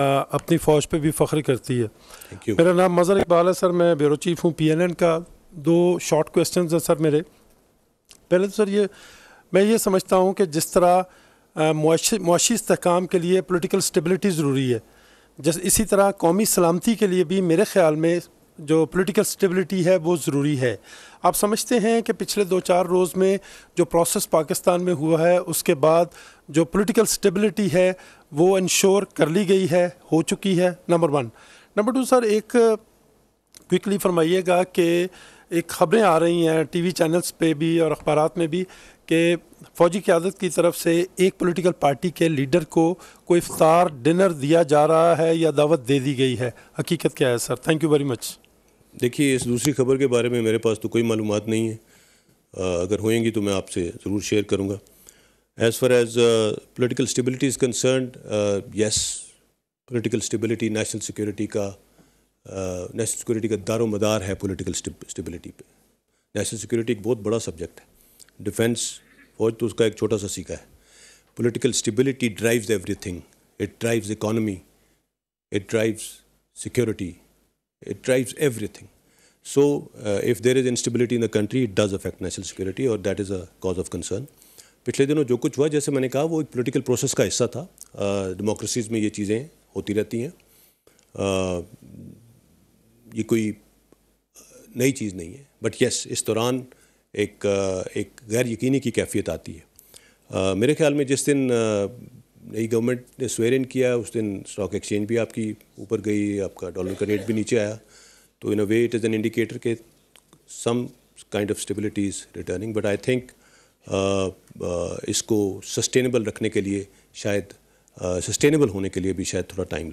अपनी फ़ौज पे भी फख्र करती है मेरा नाम मज़र इकबाल है सर मैं ब्यूरो चीफ हूँ एन का दो शॉर्ट क्वेश्चन हैं सर मेरे पहले तो सर ये मैं ये समझता हूँ कि जिस तरह मुशी इसकाम के लिए पोलिटिकल स्टेबिलिटी ज़रूरी है जैसे इसी तरह कौमी सलामती के लिए भी मेरे ख़्याल में जो पॉलिटिकल स्टेबिलिटी है वो ज़रूरी है आप समझते हैं कि पिछले दो चार रोज़ में जो प्रोसेस पाकिस्तान में हुआ है उसके बाद जो पॉलिटिकल स्टेबिलिटी है वो इंश्योर कर ली गई है हो चुकी है number one number two sir एक क्विकली फरमाइएगा कि एक ख़बरें आ रही हैं टीवी चैनल्स पे भी और अखबार में भी कि फ़ौजी क्यादत की तरफ से एक पॉलिटिकल पार्टी के लीडर को कोई इफ्तार डिनर दिया जा रहा है या दावत दे दी गई है हकीकत क्या है sir thank you very much देखिए इस दूसरी खबर के बारे में मेरे पास तो कोई मालूम नहीं है आ, अगर होएंगी तो मैं आपसे ज़रूर शेयर करूँगा As far as uh, political stability is concerned, uh, yes, political stability national security का नेशनल सिक्योरिटी का दारो मदार है political stability pe. National security ek बहुत bada subject hai. Defence फौज to uska ek chota sa सीखा hai. Political stability drives everything. It drives economy. it drives security, it drives everything. So, uh, if there is instability in the country, it does affect national security, or that is a cause of concern. पिछले दिनों जो कुछ हुआ जैसे मैंने कहा वो एक पॉलिटिकल प्रोसेस का हिस्सा था डेमोक्रेसीज़ में ये चीज़ें होती रहती हैं ये कोई नई चीज़ नहीं है बट यस इस दौरान एक एक गैर यकीनी की कैफियत आती है आ, मेरे ख्याल में जिस दिन नई गवर्नमेंट ने स्वेर इन किया उस दिन स्टॉक एक्सचेंज भी आपकी ऊपर गई आपका डॉलर का रेट भी नीचे आया तो in a way it is an indicator के some kind of stability is returning but I think इसको सस्टेनेबल रखने के लिए शायद सस्टेनेबल होने के लिए भी शायद थोड़ा टाइम